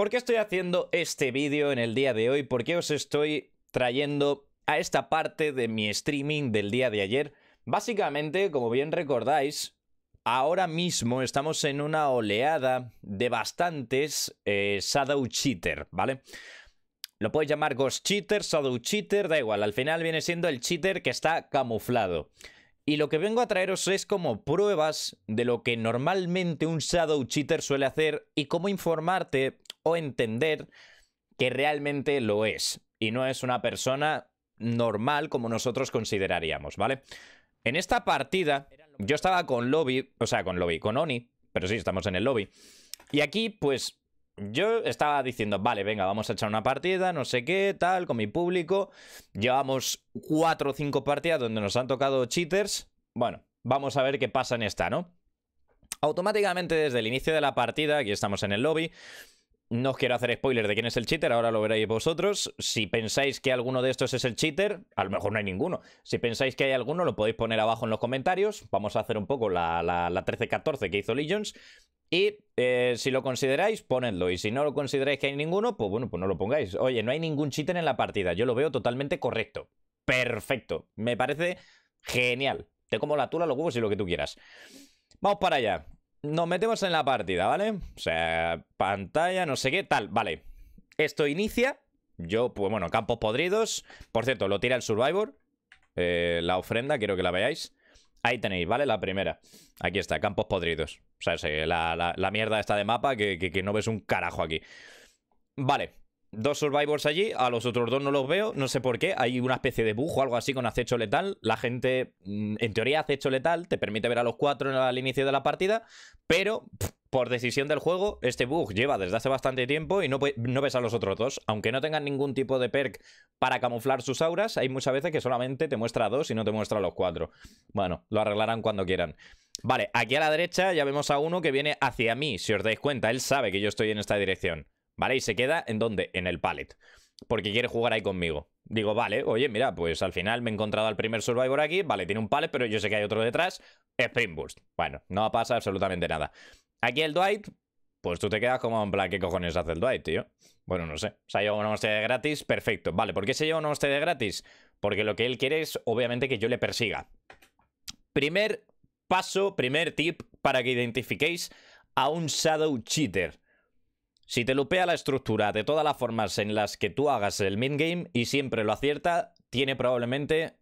¿Por qué estoy haciendo este vídeo en el día de hoy? ¿Por qué os estoy trayendo a esta parte de mi streaming del día de ayer? Básicamente, como bien recordáis, ahora mismo estamos en una oleada de bastantes eh, Shadow Cheater, ¿vale? Lo puedes llamar Ghost Cheater, Shadow Cheater, da igual, al final viene siendo el cheater que está camuflado. Y lo que vengo a traeros es como pruebas de lo que normalmente un Shadow Cheater suele hacer y cómo informarte o entender que realmente lo es y no es una persona normal como nosotros consideraríamos, ¿vale? En esta partida yo estaba con Lobby, o sea, con Lobby, con Oni, pero sí, estamos en el lobby. Y aquí, pues, yo estaba diciendo, vale, venga, vamos a echar una partida, no sé qué, tal, con mi público. Llevamos cuatro o cinco partidas donde nos han tocado cheaters. Bueno, vamos a ver qué pasa en esta, ¿no? Automáticamente desde el inicio de la partida, aquí estamos en el lobby, no os quiero hacer spoiler de quién es el cheater, ahora lo veréis vosotros. Si pensáis que alguno de estos es el cheater, a lo mejor no hay ninguno. Si pensáis que hay alguno, lo podéis poner abajo en los comentarios. Vamos a hacer un poco la, 13-14 que hizo Legions. Y eh, si lo consideráis, ponedlo. Y si no lo consideráis que hay ninguno, pues bueno, pues no lo pongáis. Oye, no hay ningún cheater en la partida. Yo lo veo totalmente correcto. Perfecto. Me parece genial. Te como la tula, los huevos y lo que tú quieras. Vamos para allá nos metemos en la partida, ¿vale? O sea, pantalla, no sé qué, tal, vale. Esto inicia. Yo, pues bueno, campos podridos. Por cierto, lo tira el Survivor. Eh, la ofrenda, quiero que la veáis. Ahí tenéis, ¿vale? La primera. Aquí está, campos podridos. O sea, la, mierda está de mapa que, que no ves un carajo aquí. Vale, dos survivors allí, a los otros dos no los veo, no sé por qué, hay una especie de bujo o algo así con acecho letal, la gente, mm, en teoría acecho letal, te permite ver a los cuatro al inicio de la partida, pero por decisión del juego, este bug lleva desde hace bastante tiempo y no, no, ves a los otros dos. Aunque no tengan ningún tipo de perk para camuflar sus auras, hay muchas veces que solamente te muestra a dos y no te muestra a los cuatro. Bueno, lo arreglarán cuando quieran. Vale, aquí a la derecha ya vemos a uno que viene hacia mí, si os dais cuenta. Él sabe que yo estoy en esta dirección. ¿Vale? Y se queda en dónde? En el pallet. Porque quiere jugar ahí conmigo. Digo, vale, oye, mira, pues al final me he encontrado al primer Survivor aquí. Vale, tiene un pallet, pero yo sé que hay otro detrás. Spring Boost Bueno, no pasa absolutamente nada. Aquí el Dwight, pues tú te quedas como en plan, ¿qué cojones hace el Dwight, tío? Bueno, no sé. Se ha llevado una hostia de gratis, perfecto. Vale, ¿por qué se lleva una hostia de gratis? Porque lo que él quiere es, obviamente, que yo le persiga. Primer paso, primer tip para que identifiquéis a un Shadow Cheater. Si te lupea la estructura de todas las formas en las que tú hagas el game y siempre lo acierta, tiene probablemente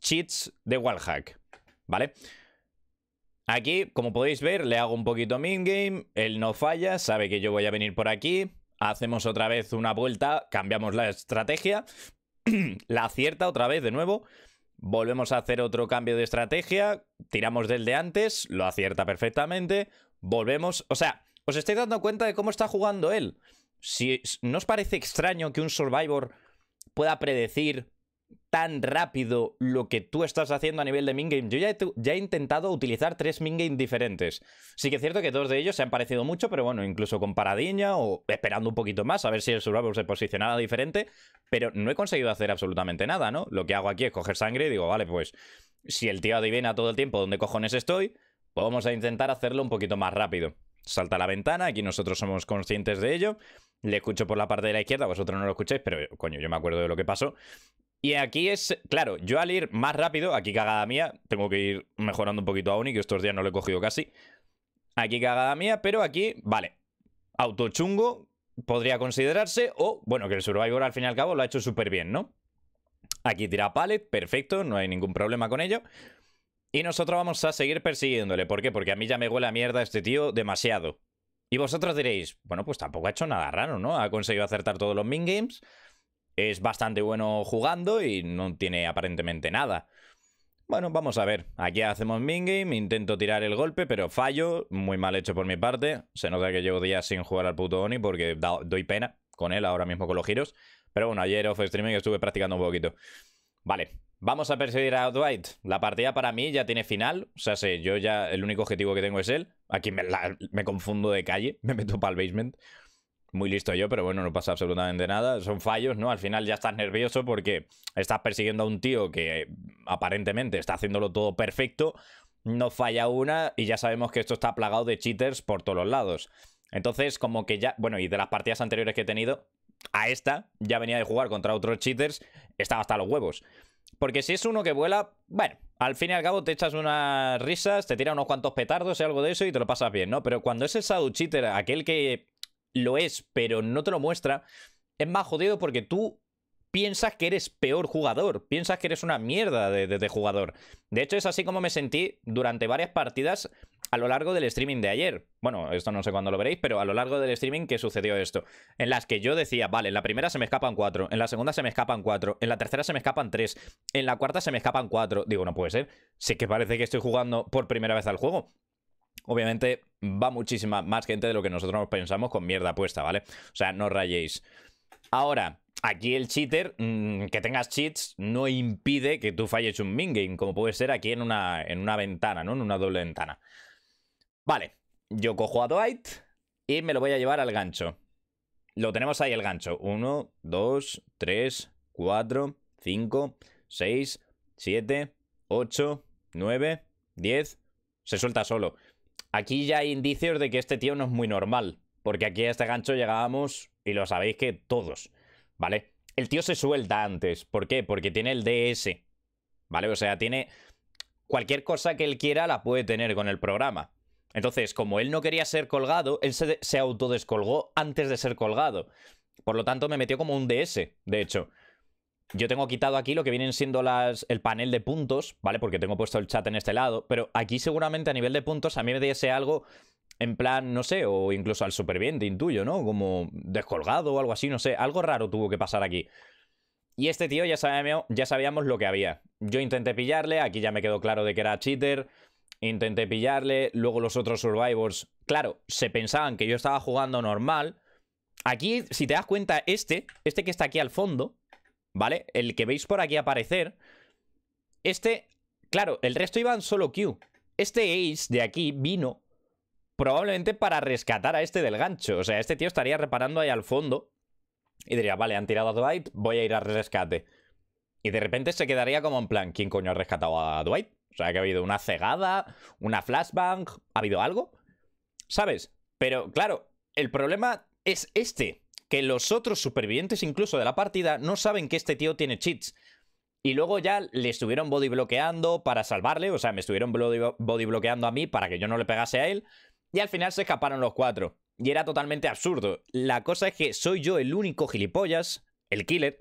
cheats de wallhack, ¿vale? Aquí, como podéis ver, le hago un poquito game, él no falla, sabe que yo voy a venir por aquí, hacemos otra vez una vuelta, cambiamos la estrategia, la acierta otra vez de nuevo, volvemos a hacer otro cambio de estrategia, tiramos del de antes, lo acierta perfectamente, volvemos, o sea... ¿Os estáis dando cuenta de cómo está jugando él? Si, ¿No os parece extraño que un Survivor pueda predecir tan rápido lo que tú estás haciendo a nivel de mingame. Yo ya he, intentado utilizar tres mingame diferentes. Sí que es cierto que dos de ellos se han parecido mucho, pero bueno, incluso con paradiña o esperando un poquito más a ver si el Survivor se posicionaba diferente, pero no he conseguido hacer absolutamente nada, ¿no? Lo que hago aquí es coger sangre y digo, vale, pues si el tío adivina todo el tiempo dónde cojones estoy, pues vamos a intentar hacerlo un poquito más rápido salta la ventana, aquí nosotros somos conscientes de ello. Le escucho por la parte de la izquierda, vosotros no lo escucháis, pero coño, yo me acuerdo de lo que pasó. Y aquí es, claro, yo al ir más rápido, aquí cagada mía, tengo que ir mejorando un poquito a y que estos días no lo he cogido casi. Aquí cagada mía, pero aquí, vale, autochungo podría considerarse, o bueno, que el Survivor al fin y al cabo lo ha hecho súper bien, ¿no? Aquí tira pallet, perfecto, no hay ningún problema con ello. Y nosotros vamos a seguir persiguiéndole. ¿Por qué? Porque a mí ya me huele a mierda este tío demasiado. Y vosotros diréis, bueno, pues tampoco ha hecho nada raro, ¿no? Ha conseguido acertar todos los games. Es bastante bueno jugando y no tiene aparentemente nada. Bueno, vamos a ver. Aquí hacemos min-game, intento tirar el golpe, pero fallo. Muy mal hecho por mi parte. Se nota que llevo días sin jugar al puto Oni porque doy pena con él ahora mismo con los giros. Pero bueno, ayer off streaming estuve practicando un poquito. Vale, Vamos a perseguir a Dwight. La partida para mí ya tiene final. O sea, sé yo ya el único objetivo que tengo es él. Aquí me, confundo de calle, me meto para el basement. Muy listo yo, pero bueno, no pasa absolutamente nada. Son fallos, ¿no? Al final ya estás nervioso porque estás persiguiendo a un tío que eh, aparentemente está haciéndolo todo perfecto. No falla una y ya sabemos que esto está plagado de cheaters por todos los lados. Entonces, como que ya... Bueno, y de las partidas anteriores que he tenido, a esta ya venía de jugar contra otros cheaters, estaba hasta los huevos. Porque si es uno que vuela, bueno, al fin y al cabo te echas unas risas, te tira unos cuantos petardos y algo de eso y te lo pasas bien, ¿no? Pero cuando es el Shadow Cheater, aquel que lo es, pero no te lo muestra, es más jodido porque tú piensas que eres peor jugador, piensas que eres una mierda de jugador. De hecho, es así como me sentí durante varias partidas a lo largo del streaming de ayer. Bueno, esto no sé cuándo lo veréis, pero a lo largo del streaming que sucedió esto. En las que yo decía, vale, en la primera se me escapan cuatro, en la segunda se me escapan cuatro, en la tercera se me escapan tres, en la cuarta se me escapan cuatro. Digo, no puede ser. Sí que parece que estoy jugando por primera vez al juego. Obviamente va muchísima más gente de lo que nosotros pensamos con mierda puesta, ¿vale? O sea, no rayéis. Ahora, aquí el cheater, mm, que tengas cheats, no impide que tú falles un game, como puede ser aquí en una, en una ventana, ¿no? En una doble ventana. Vale, yo cojo a Dwight y me lo voy a llevar al gancho. Lo tenemos ahí el gancho. 1, 2, 3, 4, 5, 6, 7, 8, 9, 10. Se suelta solo. Aquí ya hay indicios de que este tío no es muy normal. Porque aquí a este gancho llegábamos y lo sabéis que todos. ¿Vale? El tío se suelta antes. ¿Por qué? Porque tiene el DS. ¿Vale? O sea, tiene... Cualquier cosa que él quiera la puede tener con el programa. Entonces, como él no quería ser colgado, él se, autodescolgó antes de ser colgado. Por lo tanto, me metió como un DS, de hecho. Yo tengo quitado aquí lo que vienen siendo las, el panel de puntos, ¿vale? Porque tengo puesto el chat en este lado, pero aquí seguramente a nivel de puntos a mí me diese algo en plan, no sé, o incluso al superviviente, intuyo, ¿no? Como descolgado o algo así, no sé, algo raro tuvo que pasar aquí. Y este tío ya sabíamos, ya sabíamos lo que había. Yo intenté pillarle, aquí ya me quedó claro de que era cheater, intenté pillarle, luego los otros Survivors, claro, se pensaban que yo estaba jugando normal. Aquí, si te das cuenta, este, este que está aquí al fondo, ¿vale? El que veis por aquí aparecer, este, claro, el resto iban solo Q. Este Ace de aquí vino probablemente para rescatar a este del gancho. O sea, este tío estaría reparando ahí al fondo y diría, vale, han tirado a Dwight, voy a ir al rescate. Y de repente se quedaría como en plan, ¿quién coño ha rescatado a Dwight? O sea, que ha habido una cegada, una flashbang, ha habido algo, ¿sabes? Pero claro, el problema es este, que los otros supervivientes incluso de la partida no saben que este tío tiene cheats. Y luego ya le estuvieron body bloqueando para salvarle, o sea, me estuvieron body bloqueando a mí para que yo no le pegase a él. Y al final se escaparon los cuatro. Y era totalmente absurdo. La cosa es que soy yo el único gilipollas, el killer,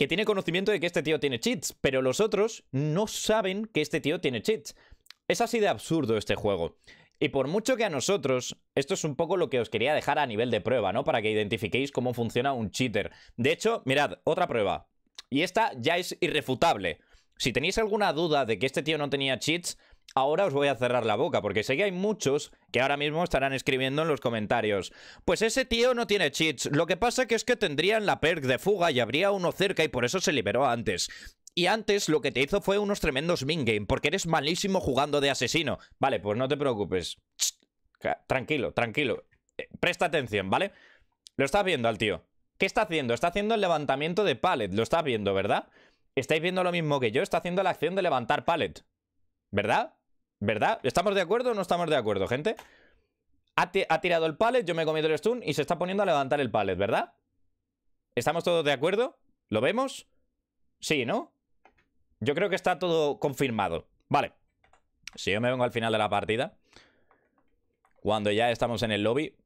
que tiene conocimiento de que este tío tiene cheats, pero los otros no saben que este tío tiene cheats. Es así de absurdo este juego. Y por mucho que a nosotros, esto es un poco lo que os quería dejar a nivel de prueba, ¿no? Para que identifiquéis cómo funciona un cheater. De hecho, mirad, otra prueba. Y esta ya es irrefutable. Si tenéis alguna duda de que este tío no tenía cheats, Ahora os voy a cerrar la boca, porque sé que hay muchos que ahora mismo estarán escribiendo en los comentarios. Pues ese tío no tiene cheats, lo que pasa que es que tendrían la perk de fuga y habría uno cerca y por eso se liberó antes. Y antes lo que te hizo fue unos tremendos game porque eres malísimo jugando de asesino. Vale, pues no te preocupes. Tranquilo, tranquilo. Eh, presta atención, ¿vale? Lo estás viendo al tío. ¿Qué está haciendo? Está haciendo el levantamiento de pallet, lo estás viendo, ¿verdad? Estáis viendo lo mismo que yo, está haciendo la acción de levantar pallet. ¿Verdad? ¿Verdad? ¿Estamos de acuerdo o no estamos de acuerdo, gente? Ha, tirado el pallet, yo me he comido el stun y se está poniendo a levantar el pallet, ¿verdad? ¿Estamos todos de acuerdo? ¿Lo vemos? Sí, ¿no? Yo creo que está todo confirmado. Vale. Si yo me vengo al final de la partida, cuando ya estamos en el lobby,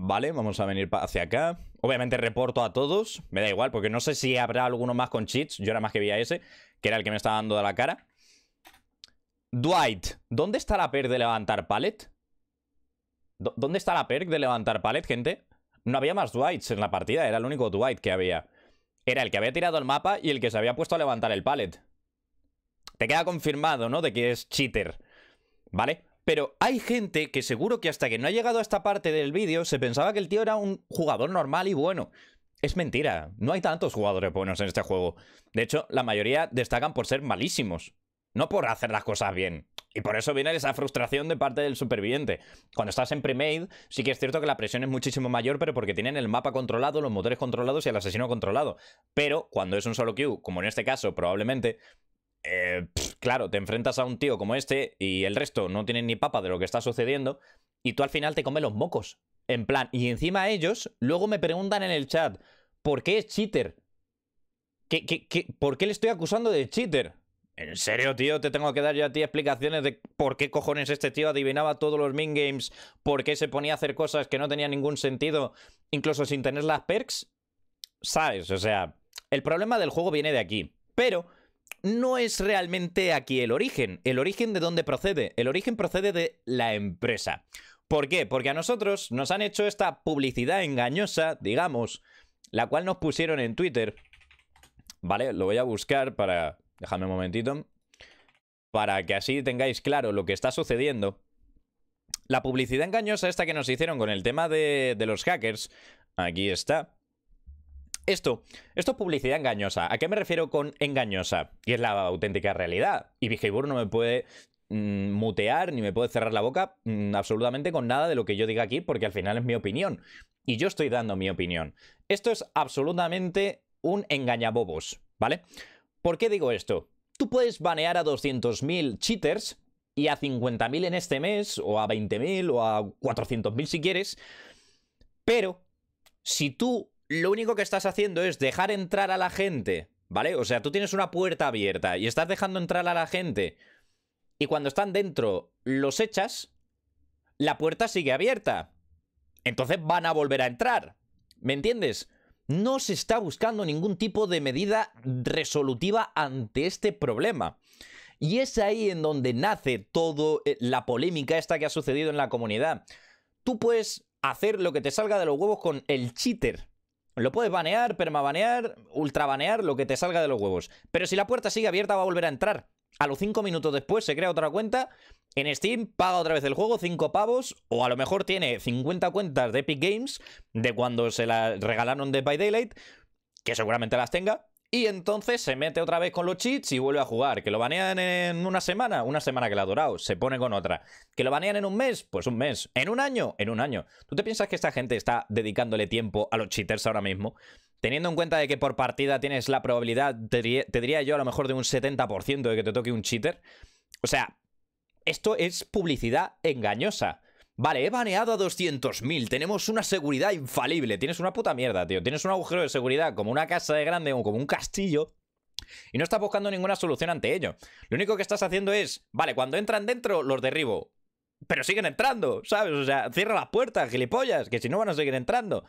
Vale, vamos a venir hacia acá. Obviamente reporto a todos. Me da igual, porque no sé si habrá alguno más con cheats. Yo era más que vi a ese, que era el que me estaba dando de la cara. Dwight, ¿dónde está la perk de levantar pallet? ¿Dónde está la perk de levantar pallet, gente? No había más Dwights en la partida, era el único Dwight que había. Era el que había tirado el mapa y el que se había puesto a levantar el pallet. Te queda confirmado, ¿no? De que es cheater. ¿Vale? Pero hay gente que seguro que hasta que no ha llegado a esta parte del vídeo se pensaba que el tío era un jugador normal y bueno. Es mentira, no hay tantos jugadores buenos en este juego. De hecho, la mayoría destacan por ser malísimos. No por hacer las cosas bien. Y por eso viene esa frustración de parte del superviviente. Cuando estás en premade sí que es cierto que la presión es muchísimo mayor, pero porque tienen el mapa controlado, los motores controlados y el asesino controlado. Pero cuando es un solo queue, como en este caso probablemente, eh, claro, te enfrentas a un tío como este y el resto no tienen ni papa de lo que está sucediendo y tú al final te comes los mocos. En plan, y encima ellos luego me preguntan en el chat, ¿por qué es cheater? por qué le estoy acusando de cheater? ¿En serio, tío? Te tengo que dar yo a ti explicaciones de por qué cojones este tío adivinaba todos los min por qué se ponía a hacer cosas que no tenían ningún sentido, incluso sin tener las perks. ¿Sabes? O sea, el problema del juego viene de aquí. Pero no es realmente aquí el origen. ¿El origen de dónde procede? El origen procede de la empresa. ¿Por qué? Porque a nosotros nos han hecho esta publicidad engañosa, digamos, la cual nos pusieron en Twitter. Vale, lo voy a buscar para Déjame un momentito. Para que así tengáis claro lo que está sucediendo. La publicidad engañosa esta que nos hicieron con el tema de, los hackers. Aquí está. Esto, esto es publicidad engañosa. ¿A qué me refiero con engañosa? Y es la auténtica realidad. Y Vigibur no me puede mm, mutear ni me puede cerrar la boca mm, absolutamente con nada de lo que yo diga aquí porque al final es mi opinión. Y yo estoy dando mi opinión. Esto es absolutamente un engañabobos, ¿vale? ¿Por qué digo esto? Tú puedes banear a 200.000 cheaters y a 50.000 en este mes, o a 20.000, o a 400.000 si quieres, pero si tú lo único que estás haciendo es dejar entrar a la gente, ¿vale? O sea, tú tienes una puerta abierta y estás dejando entrar a la gente y cuando están dentro los echas, la puerta sigue abierta. Entonces van a volver a entrar. ¿Me entiendes? no se está buscando ningún tipo de medida resolutiva ante este problema. Y es ahí en donde nace toda eh, la polémica esta que ha sucedido en la comunidad. Tú puedes hacer lo que te salga de los huevos con el cheater. Lo puedes banear, permabanear, ultrabanear, lo que te salga de los huevos. Pero si la puerta sigue abierta va a volver a entrar. A los cinco minutos después se crea otra cuenta en Steam paga otra vez el juego 5 pavos o a lo mejor tiene 50 cuentas de Epic Games de cuando se las regalaron de By Daylight, que seguramente las tenga, y entonces se mete otra vez con los cheats y vuelve a jugar. Que lo banean en una semana, una semana que la ha durado, se pone con otra. Que lo banean en un mes, pues un mes. En un año, en un año. ¿Tú te piensas que esta gente está dedicándole tiempo a los cheaters ahora mismo? Teniendo en cuenta de que por partida tienes la probabilidad, te diría yo, a lo mejor de un 70% de que te toque un cheater. O sea, esto es publicidad engañosa. Vale, he baneado a 200.000, tenemos una seguridad infalible. Tienes una puta mierda, tío. Tienes un agujero de seguridad como una casa de grande o como un castillo. Y no estás buscando ninguna solución ante ello. Lo único que estás haciendo es, vale, cuando entran dentro los derribo. Pero siguen entrando, ¿sabes? O sea, cierra las puertas, gilipollas, que si no van a seguir entrando.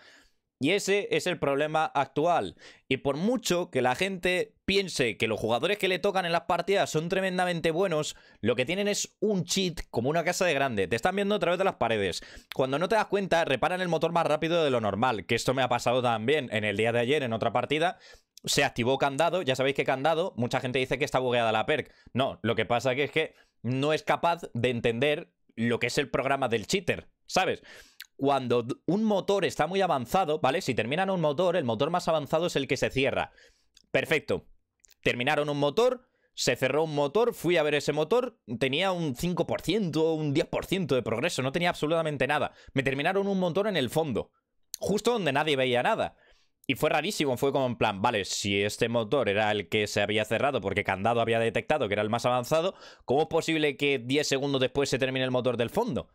Y ese es el problema actual. Y por mucho que la gente piense que los jugadores que le tocan en las partidas son tremendamente buenos, lo que tienen es un cheat como una casa de grande. Te están viendo a través de las paredes. Cuando no te das cuenta, reparan el motor más rápido de lo normal, que esto me ha pasado también en el día de ayer en otra partida. Se activó candado, ya sabéis que candado, mucha gente dice que está bugueada la perk. No, lo que pasa es que no es capaz de entender lo que es el programa del cheater, ¿sabes? cuando un motor está muy avanzado, ¿vale? Si terminan un motor, el motor más avanzado es el que se cierra. Perfecto. Terminaron un motor, se cerró un motor, fui a ver ese motor, tenía un 5%, un 10% de progreso, no tenía absolutamente nada. Me terminaron un motor en el fondo, justo donde nadie veía nada. Y fue rarísimo, fue como en plan, vale, si este motor era el que se había cerrado porque Candado había detectado que era el más avanzado, ¿cómo es posible que 10 segundos después se termine el motor del fondo?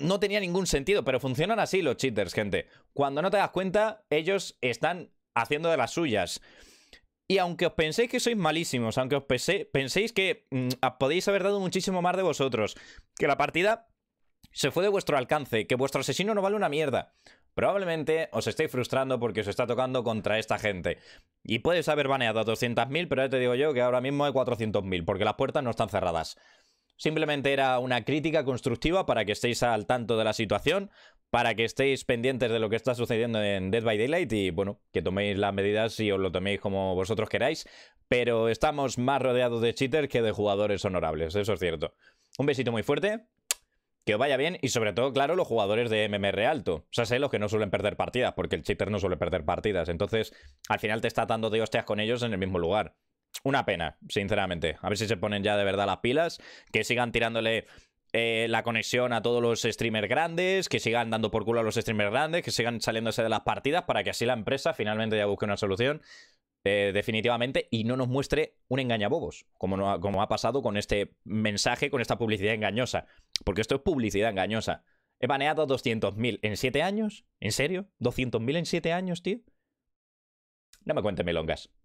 no tenía ningún sentido, pero funcionan así los cheaters, gente. Cuando no te das cuenta, ellos están haciendo de las suyas. Y aunque os penséis que sois malísimos, aunque os penséis que mm, podéis haber dado muchísimo más de vosotros, que la partida se fue de vuestro alcance, que vuestro asesino no vale una mierda, probablemente os estéis frustrando porque os está tocando contra esta gente. Y puedes haber baneado a 200.000, pero ya te digo yo que ahora mismo hay 400.000, porque las puertas no están cerradas. Simplemente era una crítica constructiva para que estéis al tanto de la situación, para que estéis pendientes de lo que está sucediendo en Dead by Daylight y bueno, que toméis las medidas y os lo toméis como vosotros queráis, pero estamos más rodeados de cheaters que de jugadores honorables, eso es cierto. Un besito muy fuerte, que os vaya bien y sobre todo, claro, los jugadores de MMR alto, o sea, sé los que no suelen perder partidas, porque el cheater no suele perder partidas, entonces al final te está dando de hostias con ellos en el mismo lugar una pena, sinceramente. A ver si se ponen ya de verdad las pilas, que sigan tirándole eh, la conexión a todos los streamers grandes, que sigan dando por culo a los streamers grandes, que sigan saliéndose de las partidas para que así la empresa finalmente ya busque una solución. Eh, definitivamente y no nos muestre un engañabobos, como, ha, como ha pasado con este mensaje, con esta publicidad engañosa. Porque esto es publicidad engañosa. He baneado 200.000 en 7 años. ¿En serio? ¿200.000 en 7 años, tío? No me cuentes melongas.